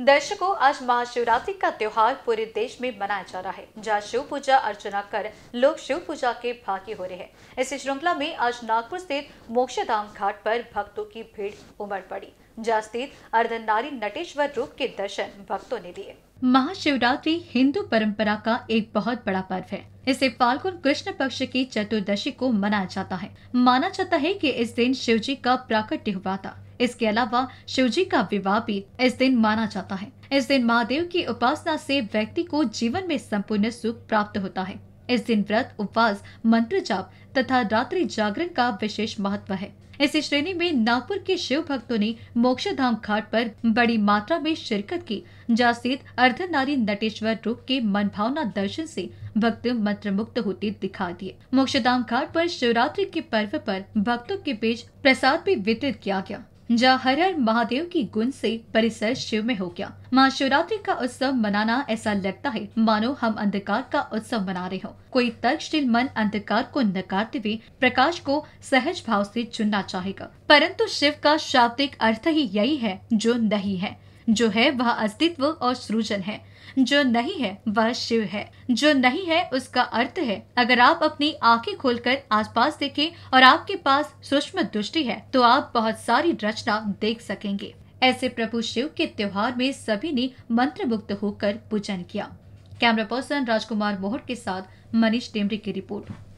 दर्शकों आज महाशिवरात्रि का त्योहार पूरे देश में मनाया जा रहा है जहाँ शिव पूजा अर्चना कर लोग शिव पूजा के भागी हो रहे हैं इस श्रृंखला में आज नागपुर स्थित मोक्षधाम घाट पर भक्तों की भीड़ उमड़ पड़ी जहाँ स्थित अर्धनारी नटेश्वर रूप के दर्शन भक्तों ने लिए महाशिवरात्रि हिंदू परंपरा का एक बहुत बड़ा पर्व है इसे फाल्गुन कृष्ण पक्ष की चतुर्दशी को मनाया जाता है माना जाता है कि इस दिन शिव जी का प्राकट्य हुआ था इसके अलावा शिवजी का विवाह भी इस दिन माना जाता है इस दिन महादेव की उपासना से व्यक्ति को जीवन में संपूर्ण सुख प्राप्त होता है इस दिन व्रत उपवास मंत्र जाप तथा रात्रि जागरण का विशेष महत्व है इसी श्रेणी में नागपुर के शिव भक्तों ने मोक्ष धाम घाट पर बड़ी मात्रा में शिरकत की जहाँ स्थित अर्धनारी नटेश्वर रूप के मनभावना दर्शन से भक्त मंत्र मुक्त होते दिखा दिए मोक्ष धाम घाट पर शिवरात्रि के पर्व पर भक्तों के बीच प्रसाद भी वितरित किया गया जहाँ हर हर महादेव की गुण से परिसर शिव में हो गया महाशिवरात्रि का उत्सव मनाना ऐसा लगता है मानो हम अंधकार का उत्सव मना रहे हो कोई तर्कशील मन अंधकार को नकारते हुए प्रकाश को सहज भाव से चुनना चाहेगा परंतु शिव का शाब्दिक अर्थ ही यही है जो नहीं है जो है वह अस्तित्व और सृजन है जो नहीं है वह शिव है जो नहीं है उसका अर्थ है अगर आप अपनी आंखें खोलकर आसपास देखें और आपके पास सूक्ष्म दृष्टि है तो आप बहुत सारी रचना देख सकेंगे ऐसे प्रभु शिव के त्योहार में सभी ने मंत्र मुक्त होकर पूजन किया कैमरा पर्सन राजकुमार मोहर के साथ मनीष टेमरी की रिपोर्ट